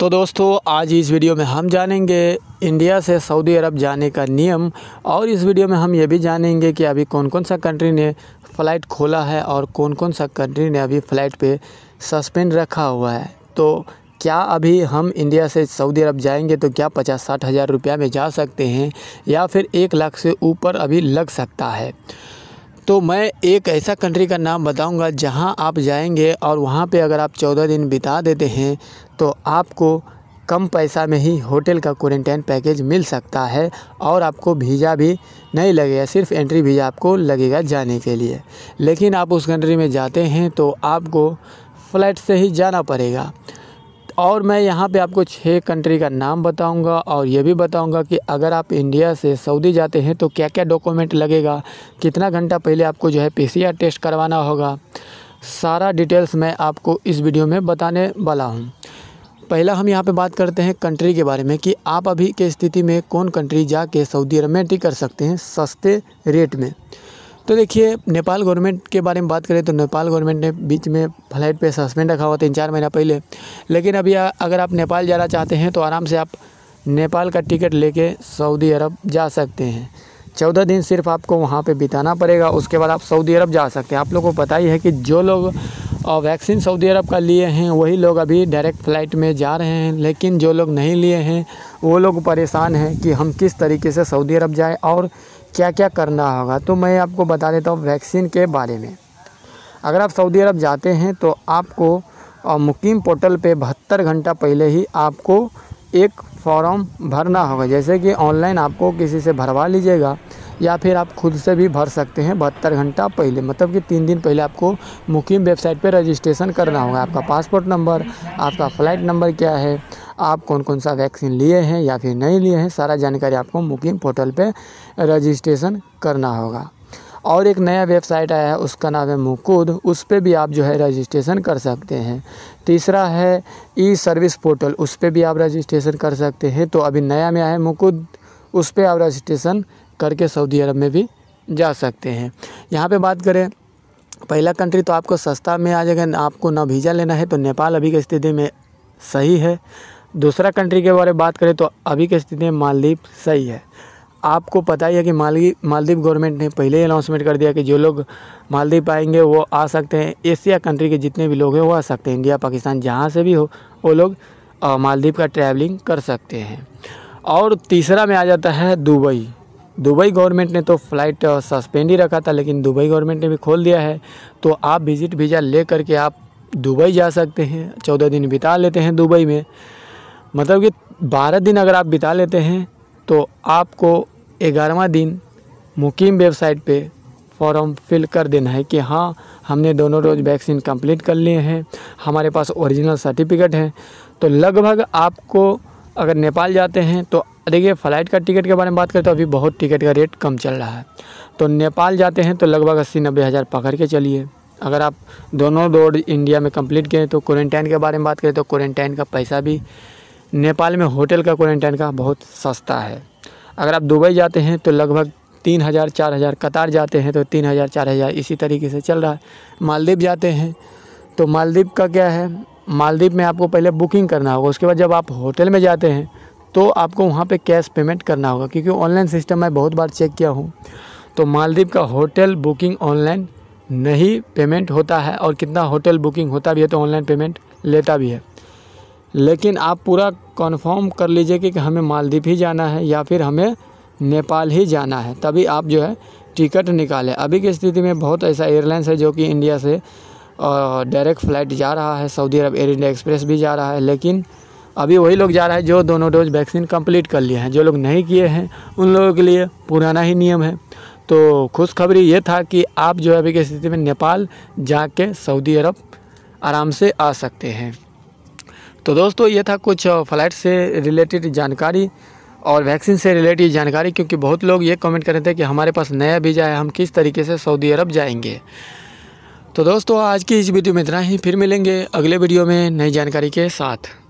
तो दोस्तों आज इस वीडियो में हम जानेंगे इंडिया से सऊदी अरब जाने का नियम और इस वीडियो में हम ये भी जानेंगे कि अभी कौन कौन सा कंट्री ने फ़्लाइट खोला है और कौन कौन सा कंट्री ने अभी फ़्लाइट पे सस्पेंड रखा हुआ है तो क्या अभी हम इंडिया से सऊदी अरब जाएंगे तो क्या पचास साठ हज़ार रुपया में जा सकते हैं या फिर एक लाख से ऊपर अभी लग सकता है तो मैं एक ऐसा कंट्री का नाम बताऊंगा जहां आप जाएंगे और वहां पे अगर आप चौदह दिन बिता देते हैं तो आपको कम पैसा में ही होटल का क्वारंटाइन पैकेज मिल सकता है और आपको वीज़ा भी नहीं लगेगा सिर्फ एंट्री वीज़ा आपको लगेगा जाने के लिए लेकिन आप उस कंट्री में जाते हैं तो आपको फ़्लाइट से ही जाना पड़ेगा और मैं यहाँ पे आपको छः कंट्री का नाम बताऊंगा और ये भी बताऊंगा कि अगर आप इंडिया से सऊदी जाते हैं तो क्या क्या डॉक्यूमेंट लगेगा कितना घंटा पहले आपको जो है पी टेस्ट करवाना होगा सारा डिटेल्स मैं आपको इस वीडियो में बताने वाला हूँ पहला हम यहाँ पे बात करते हैं कंट्री के बारे में कि आप अभी के स्थिति में कौन कंट्री जाके सऊदी अरब में एंट्री कर सकते हैं सस्ते रेट में तो देखिए नेपाल गवर्नमेंट के बारे में बात करें तो नेपाल गवर्नमेंट ने बीच में फ्लाइट पे सस्पेंड रखा हुआ तीन चार महीना पहले लेकिन अभी अगर आप नेपाल जाना चाहते हैं तो आराम से आप नेपाल का टिकट लेके सऊदी अरब जा सकते हैं चौदह दिन सिर्फ आपको वहाँ पे बिताना पड़ेगा उसके बाद आप सऊदी अरब जा सकते हैं आप लोगों को पता ही है कि जो लोग वैक्सीन सऊदी अरब का लिए हैं वही लोग अभी डायरेक्ट फ़्लाइट में जा रहे हैं लेकिन जो लोग नहीं लिए हैं वो लोग परेशान हैं कि हम किस तरीके से सऊदी अरब जाएँ और क्या क्या करना होगा तो मैं आपको बता देता हूँ वैक्सीन के बारे में अगर आप सऊदी अरब जाते हैं तो आपको मुकीम पोर्टल पे बहत्तर घंटा पहले ही आपको एक फॉर्म भरना होगा जैसे कि ऑनलाइन आपको किसी से भरवा लीजिएगा या फिर आप खुद से भी भर सकते हैं बहत्तर घंटा पहले मतलब कि तीन दिन पहले आपको मुकीम वेबसाइट पर रजिस्ट्रेशन करना होगा आपका पासपोर्ट नंबर आपका फ़्लाइट नंबर क्या है आप कौन कौन सा वैक्सीन लिए हैं या फिर नहीं लिए हैं सारा जानकारी आपको मुकीम पोर्टल पर रजिस्ट्रेशन करना होगा और एक नया वेबसाइट आया है उसका नाम है मुकुद उस पर भी आप जो है रजिस्ट्रेशन कर सकते हैं तीसरा है ई सर्विस पोर्टल उस पर भी आप रजिस्ट्रेशन कर सकते हैं तो अभी नया में आया है मुकुद उस पर आप रजिस्ट्रेशन करके सऊदी अरब में भी जा सकते हैं यहाँ पे बात करें पहला कंट्री तो आपको सस्ता में आ जाएगा आपको ना वीज़ा लेना है तो नेपाल अभी की स्थिति में सही है दूसरा कंट्री के बारे में बात करें तो अभी की स्थिति में मालदीप सही है आपको पता ही है कि मालदी मालदीप गवर्नमेंट ने पहले ही अनाउंसमेंट कर दिया कि जो लोग मालदीव आएंगे वो आ सकते हैं एशिया कंट्री के जितने भी लोग हैं वो आ सकते हैं इंडिया पाकिस्तान जहाँ से भी हो वो लोग मालदीव का ट्रैवलिंग कर सकते हैं और तीसरा में आ जाता है दुबई दुबई गवर्नमेंट ने तो फ़्लाइट सस्पेंड ही रखा था लेकिन दुबई गवर्नमेंट ने भी खोल दिया है तो आप विज़िट वीज़ा ले करके आप दुबई जा सकते हैं चौदह दिन बिता लेते हैं दुबई में मतलब कि बारह दिन अगर आप बिता लेते हैं तो आपको ग्यारहवा दिन मुकीम वेबसाइट पे फॉर्म फिल कर देना है कि हाँ हमने दोनों डोज वैक्सीन कंप्लीट कर लिए हैं हमारे पास ओरिजिनल सर्टिफिकेट है तो लगभग आपको अगर नेपाल जाते हैं तो देखिए फ़्लाइट का टिकट के बारे में बात करें तो अभी बहुत टिकट का रेट कम चल रहा है तो नेपाल जाते हैं तो लगभग अस्सी नब्बे हज़ार पकड़ के चलिए अगर आप दोनों रोड इंडिया में कंप्लीट किए तो क्वारंटाइन के बारे में बात करें तो क्वारंटाइन का पैसा भी नेपाल में होटल का क्वारंटाइन का बहुत सस्ता है अगर आप दुबई जाते हैं तो लगभग तीन हज़ार चार हज़ार कतार जाते हैं तो तीन हज़ार चार हज़ार इसी तरीके से चल रहा है मालदीव जाते हैं तो मालदीव का क्या है मालदीव में आपको पहले बुकिंग करना होगा उसके बाद जब आप होटल में जाते हैं तो आपको वहाँ पे कैश पेमेंट करना होगा क्योंकि ऑनलाइन सिस्टम मैं बहुत बार चेक किया हूँ तो मालदीव का होटल बुकिंग ऑनलाइन नहीं पेमेंट होता है और कितना होटल बुकिंग होता भी है तो ऑनलाइन पेमेंट लेता भी है लेकिन आप पूरा कन्फर्म कर लीजिए कि, हमें मालदीप ही जाना है या फिर हमें नेपाल ही जाना है तभी आप जो है टिकट निकालें अभी की स्थिति में बहुत ऐसा एयरलाइंस है जो कि इंडिया से डायरेक्ट फ़्लाइट जा रहा है सऊदी अरब एयर इंडिया एक्सप्रेस भी जा रहा है लेकिन अभी वही लोग जा रहे हैं जो दोनों डोज वैक्सीन कंप्लीट कर लिए हैं जो लोग नहीं किए हैं उन लोगों के लिए पुराना ही नियम है तो खुशखबरी ये था कि आप जो है अभी की स्थिति में नेपाल जा सऊदी अरब आराम से आ सकते हैं तो दोस्तों ये था कुछ फ़्लाइट से रिलेटेड जानकारी और वैक्सीन से रिलेटेड जानकारी क्योंकि बहुत लोग ये कमेंट कर रहे थे कि हमारे पास नया वीज़ा है हम किस तरीके से सऊदी अरब जाएंगे तो दोस्तों आज की इस वीडियो में इतना ही फिर मिलेंगे अगले वीडियो में नई जानकारी के साथ